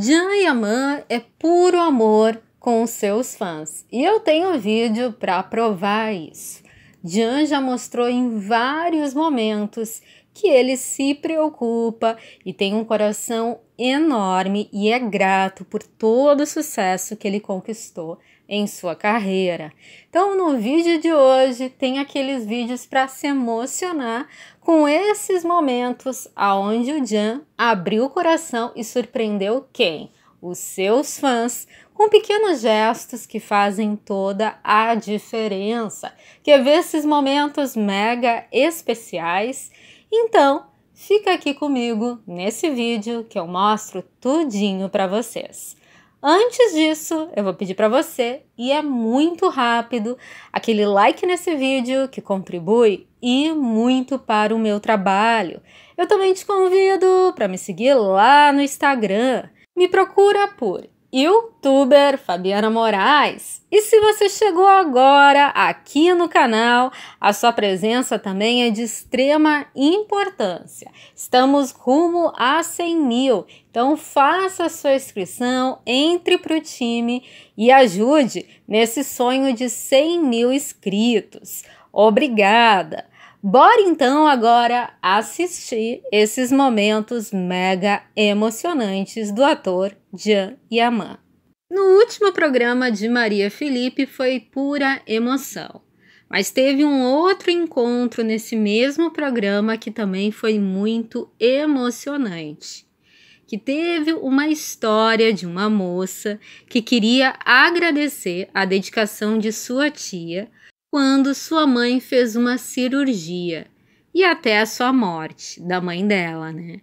Yaman é puro amor com seus fãs e eu tenho um vídeo para provar isso. Jean já mostrou em vários momentos que ele se preocupa e tem um coração enorme e é grato por todo o sucesso que ele conquistou em sua carreira. Então, no vídeo de hoje, tem aqueles vídeos para se emocionar com esses momentos aonde o Jan abriu o coração e surpreendeu quem? Os seus fãs com pequenos gestos que fazem toda a diferença. Quer ver esses momentos mega especiais? Então, fica aqui comigo nesse vídeo que eu mostro tudinho para vocês. Antes disso, eu vou pedir para você, e é muito rápido, aquele like nesse vídeo que contribui e muito para o meu trabalho. Eu também te convido para me seguir lá no Instagram. Me procura por youtuber Fabiana Moraes. E se você chegou agora aqui no canal, a sua presença também é de extrema importância. Estamos rumo a 100 mil, então faça a sua inscrição, entre para o time e ajude nesse sonho de 100 mil inscritos. Obrigada! Bora então agora assistir esses momentos mega emocionantes do ator Jean Yaman. No último programa de Maria Felipe foi pura emoção, mas teve um outro encontro nesse mesmo programa que também foi muito emocionante que teve uma história de uma moça que queria agradecer a dedicação de sua tia quando sua mãe fez uma cirurgia e até a sua morte, da mãe dela, né?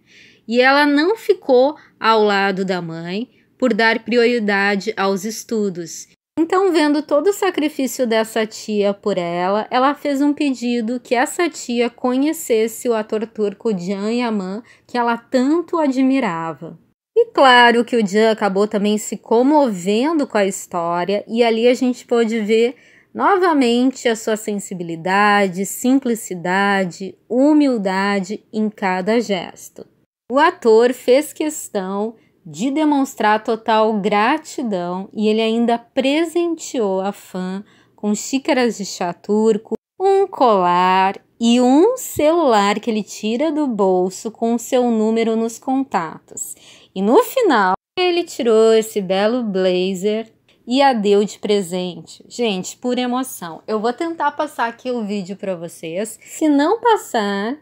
E ela não ficou ao lado da mãe por dar prioridade aos estudos. Então, vendo todo o sacrifício dessa tia por ela, ela fez um pedido que essa tia conhecesse o ator turco Can Yaman, que ela tanto admirava. E claro que o Jan acabou também se comovendo com a história, e ali a gente pôde ver novamente a sua sensibilidade, simplicidade, humildade em cada gesto. O ator fez questão de demonstrar total gratidão e ele ainda presenteou a fã com xícaras de chá turco, um colar e um celular que ele tira do bolso com seu número nos contatos. E no final, ele tirou esse belo blazer e a deu de presente. Gente, por emoção. Eu vou tentar passar aqui o vídeo para vocês. Se não passar,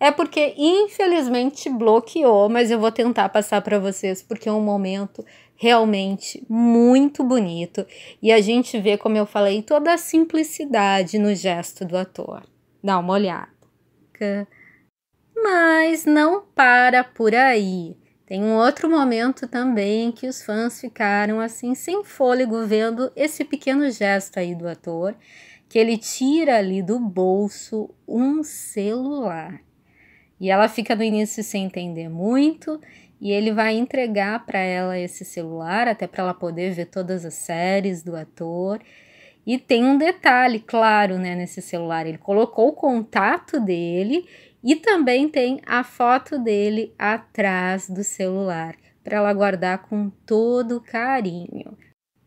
é porque infelizmente bloqueou, mas eu vou tentar passar para vocês porque é um momento realmente muito bonito e a gente vê, como eu falei, toda a simplicidade no gesto do ator. Dá uma olhada. Mas não para por aí. Tem um outro momento também que os fãs ficaram assim sem fôlego vendo esse pequeno gesto aí do ator, que ele tira ali do bolso um celular. E ela fica no início sem entender muito, e ele vai entregar para ela esse celular, até para ela poder ver todas as séries do ator. E tem um detalhe claro, né, nesse celular, ele colocou o contato dele e também tem a foto dele atrás do celular, para ela guardar com todo carinho.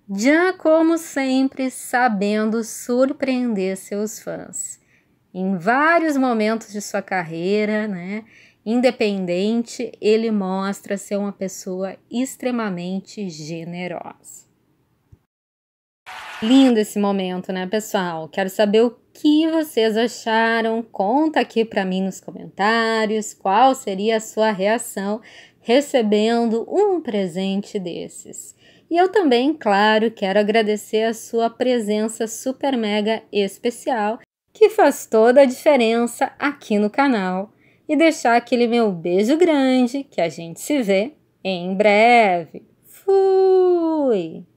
Jan, como sempre, sabendo surpreender seus fãs. Em vários momentos de sua carreira, né, independente, ele mostra ser uma pessoa extremamente generosa. Lindo esse momento, né, pessoal? Quero saber o que vocês acharam. Conta aqui para mim nos comentários qual seria a sua reação recebendo um presente desses. E eu também, claro, quero agradecer a sua presença super mega especial, que faz toda a diferença aqui no canal, e deixar aquele meu beijo grande, que a gente se vê em breve. Fui!